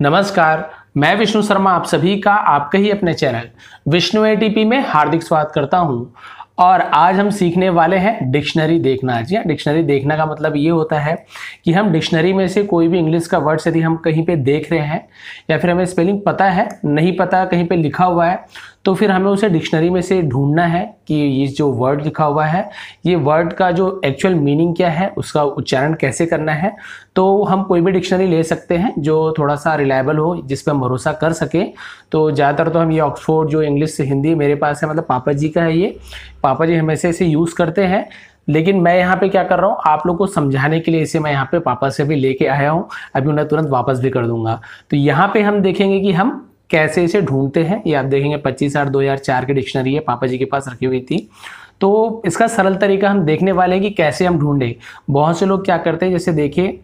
नमस्कार मैं विष्णु शर्मा आप सभी का आपके ही अपने चैनल विष्णु एटीपी में हार्दिक स्वागत करता हूं और आज हम सीखने वाले हैं डिक्शनरी देखना जी हाँ डिक्शनरी देखना का मतलब ये होता है कि हम डिक्शनरी में से कोई भी इंग्लिश का वर्ड यदि हम कहीं पे देख रहे हैं या फिर हमें स्पेलिंग पता है नहीं पता कहीं पे लिखा हुआ है तो फिर हमें उसे डिक्शनरी में से ढूंढना है कि ये जो वर्ड लिखा हुआ है ये वर्ड का जो एक्चुअल मीनिंग क्या है उसका उच्चारण कैसे करना है तो हम कोई भी डिक्शनरी ले सकते हैं जो थोड़ा सा रिलायबल हो जिस पर हम भरोसा कर सकें तो ज़्यादातर तो हम ये ऑक्सफोर्ड जो इंग्लिश से हिंदी मेरे पास है मतलब पापा जी का है ये पापा जी हमेशा इसे यूज़ करते हैं लेकिन मैं यहाँ पे क्या कर रहा हूँ आप लोग को समझाने के लिए इसे मैं यहाँ पे पापा से भी लेके आया हूँ अभी उन्हें तुरंत वापस भी कर दूंगा तो यहाँ पे हम देखेंगे कि हम कैसे इसे ढूंढते हैं ये आप देखेंगे पच्चीस आठ दो हज़ार चार की डिक्शनरी है पापा जी के पास रखी हुई थी तो इसका सरल तरीका हम देखने वाले हैं कि कैसे हम ढूंढें बहुत से लोग क्या करते हैं जैसे देखिए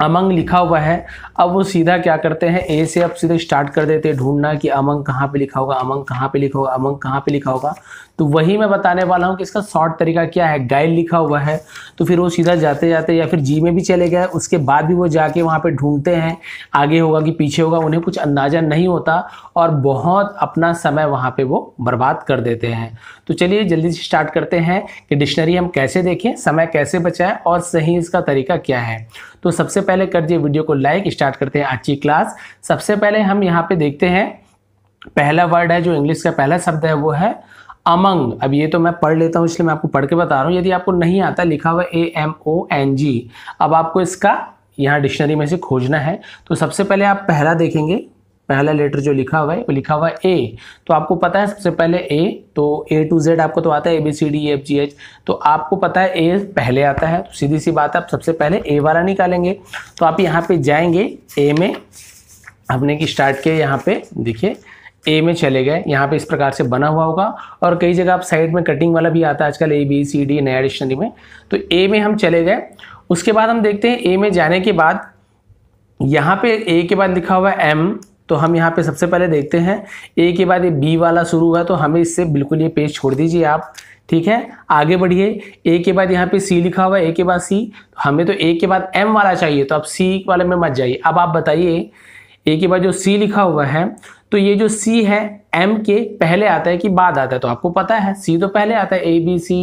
अमंग लिखा हुआ है अब वो सीधा क्या करते हैं ए से अब सीधे स्टार्ट कर देते हैं ढूंढना कि अमंग कहाँ पे लिखा होगा अमंग कहाँ पे लिखा होगा अमंग कहाँ पे लिखा होगा तो वही मैं बताने वाला हूँ कि इसका शॉर्ट तरीका क्या है गाइल लिखा हुआ है तो फिर वो सीधा जाते जाते या फिर जी में भी चले गए उसके बाद भी वो जाके वहाँ पर ढूंढते हैं आगे होगा कि पीछे होगा उन्हें कुछ अंदाज़ा नहीं होता और बहुत अपना समय वहाँ पर वो बर्बाद कर देते हैं तो चलिए जल्दी से स्टार्ट करते हैं कि डिक्शनरी हम कैसे देखें समय कैसे बचाएं और सही इसका तरीका क्या है तो सबसे पहले कर दिए वीडियो को लाइक स्टार्ट करते हैं आज की क्लास सबसे पहले हम यहाँ पे देखते हैं पहला वर्ड है जो इंग्लिश का पहला शब्द है वो है अमंग अब ये तो मैं पढ़ लेता हूँ इसलिए मैं आपको पढ़ के बता रहा हूँ यदि आपको नहीं आता लिखा हुआ ए एम ओ एन जी अब आपको इसका यहाँ डिक्शनरी में से खोजना है तो सबसे पहले आप पहला देखेंगे पहला लेटर जो लिखा हुआ है वो लिखा हुआ है ए तो आपको पता है सबसे पहले ए तो ए टू जेड आपको तो आता है A B C D F G H तो आपको पता है ए पहले आता है तो सीधी सी बात है आप सबसे पहले ए वाला निकालेंगे तो आप यहाँ पे जाएंगे ए में आपने की स्टार्ट किया यहाँ पे देखिए ए में चले गए यहाँ पे इस प्रकार से बना हुआ होगा और कई जगह आप साइड में कटिंग वाला भी आता है आजकल ए बी सी डी नया डिक्शनरी में तो ए में हम चले गए उसके बाद हम देखते हैं ए में जाने के बाद यहाँ पे ए के बाद लिखा हुआ है एम तो हम यहाँ पे सबसे पहले देखते हैं ए के बाद ये बी वाला शुरू हुआ तो हमें इससे बिल्कुल ये पेज छोड़ दीजिए आप ठीक है आगे बढ़िए ए के बाद यहाँ पे सी लिखा हुआ है ए के बाद सी हमें तो ए के बाद एम वाला चाहिए तो आप सी वाले में मत जाइए अब आप बताइए ए के बाद जो सी लिखा हुआ है तो ये जो सी है एम के पहले आता है कि बाद आता है तो आपको पता है सी तो पहले आता है ए बी सी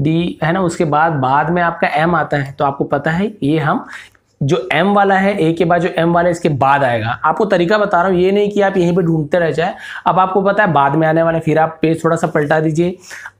डी है ना उसके बाद बाद में आपका एम आता है तो आपको पता है ये हम जो एम वाला है ए के बाद जो एम वाला है इसके बाद आएगा आपको तरीका बता रहा हूँ ये नहीं कि आप यहीं पे ढूंढते रह जाए अब आपको पता है बाद में आने वाला फिर आप पेज थोड़ा सा पलटा दीजिए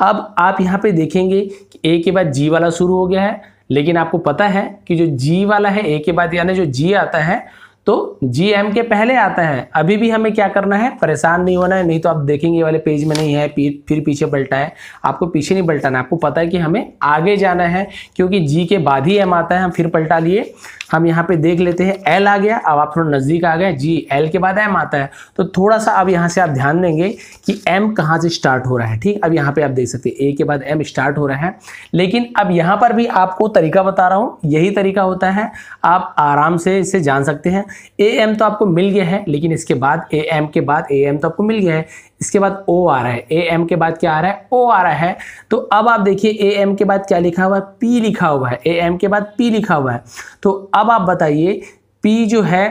अब आप यहाँ पे देखेंगे कि ए के बाद जी वाला शुरू हो गया है लेकिन आपको पता है कि जो जी वाला है ए के बाद यानी जो जी आता है तो जी एम के पहले आता है अभी भी हमें क्या करना है परेशान नहीं होना है नहीं तो आप देखेंगे वाले पेज में नहीं है फिर पीछे पलटा है आपको पीछे नहीं पलटाना आपको पता है कि हमें आगे जाना है क्योंकि जी के बाद ही एम आता है हम फिर पलटा लिए हम यहाँ पे देख लेते हैं एल आ गया अब आप थोड़ा नज़दीक आ गए जी एल के बाद एम आता है तो थोड़ा सा अब यहाँ से आप ध्यान देंगे कि एम कहाँ से स्टार्ट हो रहा है ठीक अब यहाँ पे आप देख सकते हैं ए के बाद एम स्टार्ट हो रहा है लेकिन अब यहाँ पर भी आपको तरीका बता रहा हूँ यही तरीका होता है आप आराम से इसे जान सकते हैं ए एम तो आपको मिल गया है लेकिन इसके बाद ए एम के बाद ए एम तो आपको मिल गया है इसके बाद ओ आ रहा है ए एम के बाद क्या आ रहा है ओ आ रहा है तो अब आप देखिए ए एम के बाद क्या लिखा हुआ है पी लिखा हुआ है ए एम के बाद पी लिखा हुआ है तो अब आप बताइए पी जो है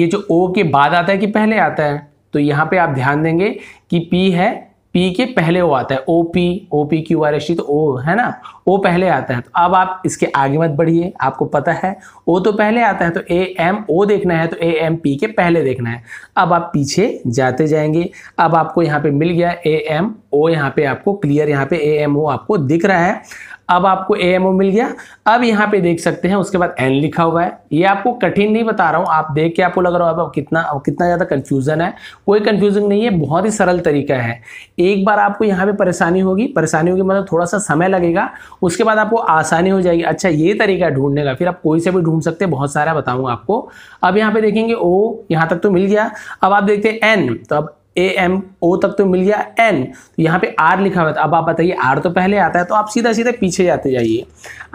ये जो ओ के बाद आता है कि पहले आता है तो यहाँ पे आप ध्यान देंगे कि पी है पी के पहले वो आता है O P O P Q R S T तो ओ है ना ओ पहले आता है तो अब आप इसके आगे मत बढ़िए आपको पता है ओ तो पहले आता है तो ए एम ओ देखना है तो ए एम पी के पहले देखना है अब आप पीछे जाते जाएंगे अब आपको यहाँ पे मिल गया ए एम ओ यहाँ पे आपको क्लियर यहाँ पे ए एम ओ आपको दिख रहा है अब आपको ए मिल गया अब यहाँ पे देख सकते हैं उसके बाद एन लिखा हुआ है ये आपको कठिन नहीं बता रहा हूँ आप देख के आपको लग रहा हो अब कितना कितना ज़्यादा कन्फ्यूज़न है कोई कन्फ्यूजन नहीं है बहुत ही सरल तरीका है एक बार आपको यहाँ पे परेशानी होगी परेशानी होगी मतलब थोड़ा सा समय लगेगा उसके बाद आपको आसानी हो जाएगी अच्छा ये तरीका ढूंढने का फिर आप कोई से भी ढूंढ सकते हैं बहुत सारा बताऊँगा आपको अब यहाँ पर देखेंगे ओ यहाँ तक तो मिल गया अब आप देखते हैं एन तो अब ए एम ओ तक तो मिल गया एन तो यहाँ पे आर लिखा हुआ था अब आप बताइए आर तो पहले आता है तो आप सीधा सीधा पीछे जाते जाइए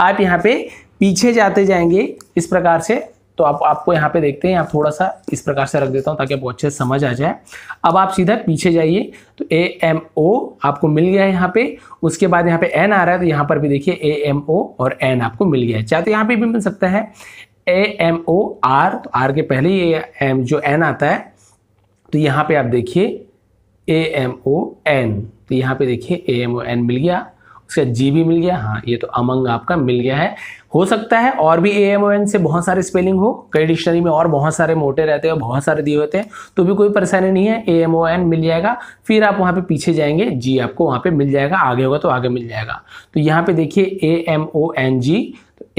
आप यहाँ पे पीछे जाते जाएंगे इस प्रकार से तो आप आपको यहाँ पे देखते हैं यहाँ थोड़ा सा इस प्रकार से रख देता हूँ ताकि आपको अच्छे से समझ आ जाए अब आप सीधा पीछे जाइए तो ए एम ओ आपको मिल गया है यहाँ पे उसके बाद यहाँ पे एन आ रहा है तो यहाँ पर भी देखिए ए एम ओ और एन आपको मिल गया है चाहे तो यहाँ पे भी मिल सकता है ए एम ओ आर तो आर के पहले ये एम जो एन आता है तो यहाँ पे आप देखिए ए एम ओ एन तो यहाँ पे देखिए ए एम ओ एन मिल गया उसके बाद जी भी मिल गया हाँ ये तो अमंग आपका मिल गया है हो सकता है और भी ए एम ओ एन से बहुत सारे स्पेलिंग हो कई डिक्शनरी में और बहुत सारे मोटे रहते हैं बहुत सारे दिए होते हैं तो भी कोई परेशानी नहीं है ए एम ओ एन मिल जाएगा फिर आप वहाँ पे पीछे जाएंगे जी आपको वहाँ पे मिल जाएगा आगे होगा तो आगे मिल जाएगा तो यहाँ पे देखिए A M O N G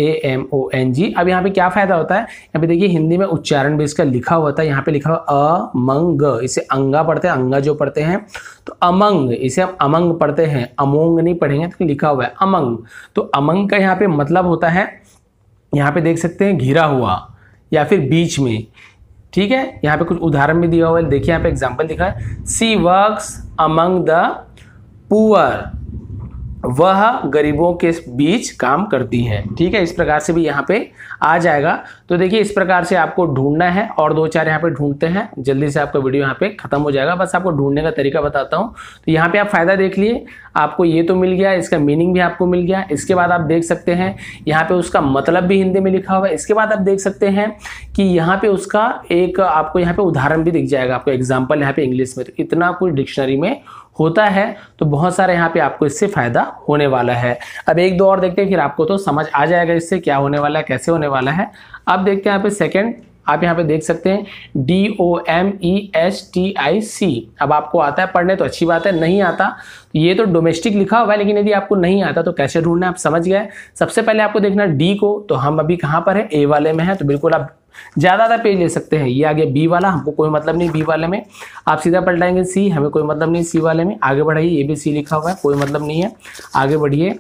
A M O N G अब यहाँ पे क्या फ़ायदा होता है यहाँ पे देखिए हिंदी में उच्चारण भी इसका लिखा हुआ था यहाँ पे लिखा हुआ अमंग इसे अंगा पढ़ते हैं अंगा जो पढ़ते हैं तो अमंग इसे हम अमंग पढ़ते हैं अमोंग नहीं पढ़ेंगे तो लिखा हुआ है अमंग तो अमंग का यहाँ पे मतलब होता है यहाँ पे देख सकते हैं घिरा हुआ या फिर बीच में ठीक है यहाँ पे कुछ उदाहरण भी दिया हुआ है देखिए यहाँ पे एग्जाम्पल दिखा है see work among the poor वह गरीबों के बीच काम करती है ठीक है इस प्रकार से भी यहाँ पे आ जाएगा तो देखिए इस प्रकार से आपको ढूंढना है और दो चार यहाँ पे ढूंढते हैं जल्दी से आपका वीडियो यहाँ पे खत्म हो जाएगा बस आपको ढूंढने का तरीका बताता हूँ तो यहाँ पे आप फायदा देख लिए आपको ये तो मिल गया इसका मीनिंग भी आपको मिल गया इसके बाद आप देख सकते हैं यहाँ पे उसका मतलब भी हिंदी में लिखा हुआ है इसके बाद आप देख सकते हैं कि यहाँ पे उसका एक आपको यहाँ पे उदाहरण भी दिख जाएगा आपको एग्जाम्पल यहाँ पे इंग्लिश में तो इतना कुछ डिक्शनरी में होता है तो बहुत सारे यहाँ पे आपको इससे फ़ायदा होने वाला है अब एक दो और देखते हैं फिर आपको तो समझ आ जाएगा इससे क्या होने वाला है कैसे होने वाला है अब देखते हैं यहाँ पे सेकेंड आप यहाँ पे देख सकते हैं D O M E S T I C अब आपको आता है पढ़ने तो अच्छी बात है नहीं आता तो ये तो डोमेस्टिक लिखा हुआ है लेकिन यदि आपको नहीं आता तो कैसे ढूंढना आप समझ गए सबसे पहले आपको देखना डी को तो हम अभी कहाँ पर है ए वाले में है तो बिल्कुल आप ज़्यादा पेज ले सकते हैं ये आगे बी वाला हमको कोई मतलब नहीं बी वाले में आप सीधा पलटाएंगे सी हमें कोई मतलब नहीं सी वाले में आगे बढ़ाइए ये भी सी लिखा हुआ है कोई मतलब नहीं है आगे बढ़िए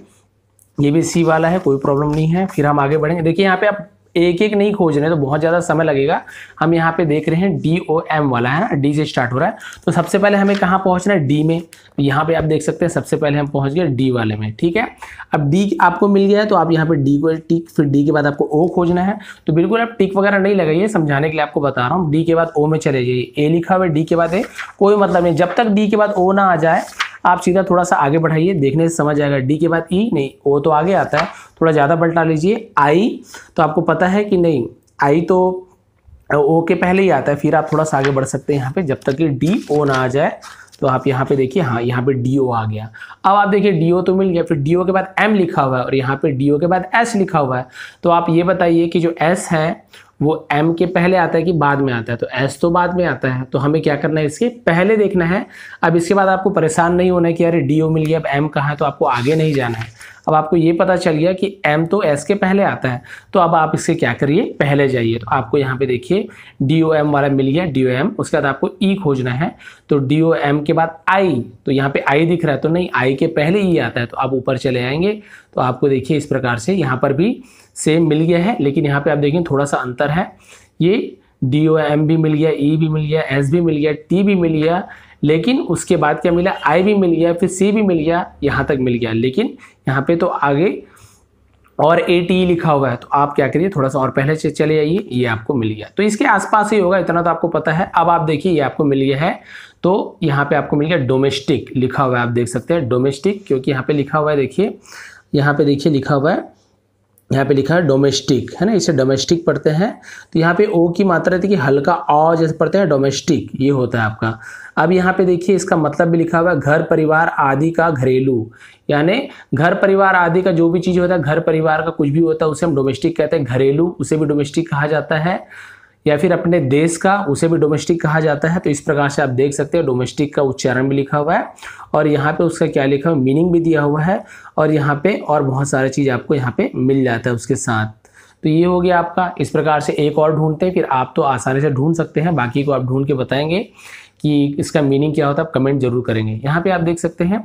ये भी सी वाला है कोई प्रॉब्लम नहीं है फिर हम आगे बढ़ेंगे देखिए यहाँ पे आप एक एक नहीं खोज रहे तो बहुत ज़्यादा समय लगेगा हम यहाँ पे देख रहे हैं डी ओ एम वाला है ना डी से स्टार्ट हो रहा है तो सबसे पहले हमें कहाँ पहुंचना है डी में तो यहाँ पे आप देख सकते हैं सबसे पहले हम पहुंच गए डी वाले में ठीक है अब डी आपको मिल गया है तो आप यहाँ पे डी को टिक फिर डी के बाद आपको ओ खोजना है तो बिल्कुल आप टिक वगैरह नहीं लगाइए समझाने के लिए आपको बता रहा हूँ डी के बाद ओ में चले जाइए ए लिखा हुआ है डी के बाद ए कोई मतलब नहीं जब तक डी के बाद ओ ना आ जाए आप सीधा थोड़ा सा आगे बढ़ाइए देखने से समझ आएगा डी के बाद ई e, नहीं ओ तो आगे आता है थोड़ा ज़्यादा पलटा लीजिए आई तो आपको पता है कि नहीं आई तो ओ के पहले ही आता है फिर आप थोड़ा सा आगे बढ़ सकते हैं यहाँ पे जब तक कि डी ओ ना आ जाए तो आप यहाँ पे देखिए हाँ यहाँ पे डी ओ आ गया अब आप देखिए डी ओ तो मिल गया फिर डी ओ के बाद एम लिखा हुआ है और यहाँ पे डी ओ के बाद एस लिखा हुआ है तो आप ये बताइए कि जो एस है वो एम के पहले आता है कि बाद में आता है तो एस तो बाद में आता है तो हमें क्या करना है इसके पहले देखना है अब इसके बाद आपको परेशान नहीं होना है कि अरे डी ओ मिल गया अब एम कहाँ है तो आपको आगे नहीं जाना है अब आपको ये पता चल गया कि एम तो एस के पहले आता है तो अब आप इसके क्या करिए पहले जाइए तो आपको यहाँ पे देखिए डी ओ एम वाला मिल गया डी ओ एम उसके बाद आपको ई e खोजना है तो डी ओ एम के बाद आई तो यहाँ पे आई दिख रहा है तो नहीं आई के पहले ई e आता है तो आप ऊपर चले आएंगे तो आपको देखिए इस प्रकार से यहाँ पर भी सेम मिल गया है लेकिन यहाँ पर आप देखिए थोड़ा सा अंतर है ये डी ओ एम भी मिल गया ई e भी मिल गया एस भी मिल गया टी भी मिल गया लेकिन उसके बाद क्या मिला आई भी मिल गया फिर सी भी मिल गया यहाँ तक मिल गया लेकिन यहाँ पे तो आगे और ए टी e लिखा हुआ है तो आप क्या करिए थोड़ा सा और पहले से चले जाइए ये आपको मिल गया तो इसके आसपास ही होगा इतना तो आपको पता है अब आप देखिए ये आपको मिल गया है तो यहाँ पे आपको मिल गया डोमेस्टिक लिखा हुआ है आप देख सकते हैं डोमेस्टिक क्योंकि यहाँ पे लिखा हुआ है देखिए यहाँ पे देखिए लिखा हुआ है यहाँ पे लिखा है डोमेस्टिक है ना इसे डोमेस्टिक पढ़ते हैं तो यहाँ पे ओ की मात्रा रहती है कि हल्का अ जैसे पढ़ते हैं डोमेस्टिक ये होता है आपका अब यहाँ पे देखिए इसका मतलब भी लिखा हुआ है घर परिवार आदि का घरेलू यानी घर परिवार आदि का जो भी चीज़ होता है घर परिवार का कुछ भी होता है उसे हम डोमेस्टिक कहते हैं घरेलू उसे भी डोमेस्टिक कहा जाता है या फिर अपने देश का उसे भी डोमेस्टिक कहा जाता है तो इस प्रकार से आप देख सकते हैं डोमेस्टिक का उच्चारण भी लिखा हुआ है और यहाँ पे उसका क्या लिखा हुआ मीनिंग भी दिया हुआ है और यहाँ पे और बहुत सारे चीज़ आपको यहाँ पे मिल जाता है उसके साथ तो ये हो गया आपका इस प्रकार से एक और ढूंढते हैं फिर आप तो आसानी से ढूंढ सकते हैं बाकी को आप ढूंढ के बताएंगे कि इसका मीनिंग क्या होता है आप कमेंट जरूर करेंगे यहाँ पे आप देख सकते हैं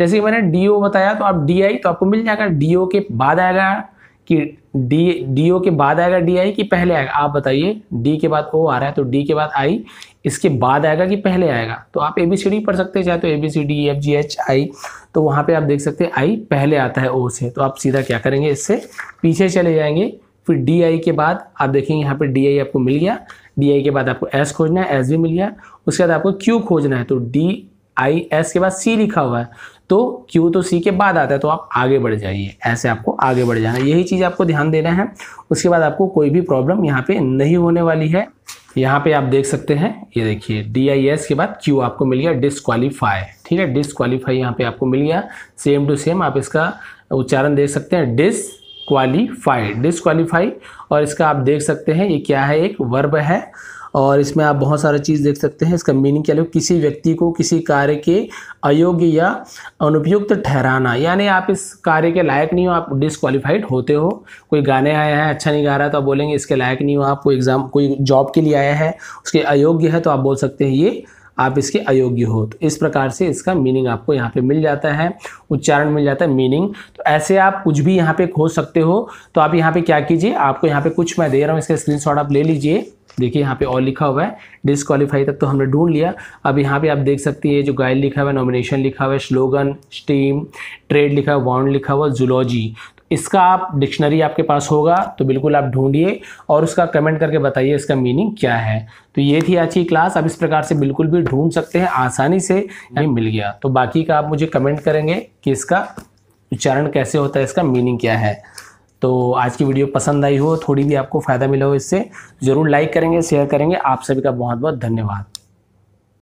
जैसे कि मैंने डी बताया तो आप डी तो आपको मिल जाएगा डी के बाद आएगा कि डी डी ओ के बाद आएगा डी आई कि पहले आएगा आप बताइए डी के बाद ओ आ रहा है तो डी के बाद आई इसके बाद आएगा कि पहले आएगा तो आप ए बी सी डी पढ़ सकते हैं चाहे तो A B C D F G H I तो वहाँ पे आप देख सकते हैं आई पहले आता है ओ से तो आप सीधा क्या करेंगे इससे पीछे चले जाएंगे फिर डी आई के बाद आप देखेंगे यहाँ पर डी आई आपको मिल गया डी आई के बाद आपको एस खोजना है एस भी मिल गया उसके बाद आपको क्यू खोजना है तो डी आई एस के बाद सी लिखा हुआ है तो क्यू तो सी के बाद आता है तो आप आगे बढ़ जाइए ऐसे आपको आगे बढ़ जाना यही चीज़ आपको ध्यान देना है उसके बाद आपको कोई भी प्रॉब्लम यहाँ पे नहीं होने वाली है यहाँ पे आप देख सकते हैं ये देखिए डी आई एस के बाद क्यू आपको मिल गया डिसक्वालीफाई ठीक है डिसक्वालीफाई यहाँ पे आपको मिल गया सेम टू सेम आप इसका उच्चारण देख सकते हैं डिस डिसक्वालीफाइड डिसक्वालीफाई और इसका आप देख सकते हैं ये क्या है एक वर्ब है और इसमें आप बहुत सारा चीज़ देख सकते हैं इसका मीनिंग क्या लोग किसी व्यक्ति को किसी कार्य के अयोग्य या अनुपयुक्त ठहराना यानी आप इस कार्य के लायक नहीं हो आप डिसक्वालीफाइड होते हो कोई गाने आया है अच्छा नहीं गा रहा तो आप बोलेंगे इसके लायक नहीं हो आप कोई एग्ज़ाम कोई जॉब के लिए आया है उसके अयोग्य है तो आप बोल सकते हैं ये आप इसके अयोग्य हो तो इस प्रकार से इसका मीनिंग आपको यहाँ पे मिल जाता है उच्चारण मिल जाता है मीनिंग तो ऐसे आप कुछ भी यहाँ पे खोज सकते हो तो आप यहाँ पे क्या कीजिए आपको यहाँ पे कुछ मैं दे रहा हूँ इसका स्क्रीन आप ले लीजिए देखिए यहाँ पे और लिखा हुआ है डिसक्वालीफाई तक तो हमने ढूंढ लिया अब यहाँ पे आप देख सकती है जो गाइड लिखा हुआ है नॉमिनेशन लिखा हुआ है स्लोगन स्टीम ट्रेड लिखा हुआ वाउंड लिखा हुआ जूलॉजी इसका आप डिक्शनरी आपके पास होगा तो बिल्कुल आप ढूंढिए और उसका कमेंट करके बताइए इसका मीनिंग क्या है तो ये थी आज की क्लास आप इस प्रकार से बिल्कुल भी ढूंढ सकते हैं आसानी से नहीं मिल गया तो बाकी का आप मुझे कमेंट करेंगे कि इसका उच्चारण कैसे होता है इसका मीनिंग क्या है तो आज की वीडियो पसंद आई हो थोड़ी भी आपको फ़ायदा मिला हो इससे ज़रूर लाइक करेंगे शेयर करेंगे आप सभी का बहुत बहुत धन्यवाद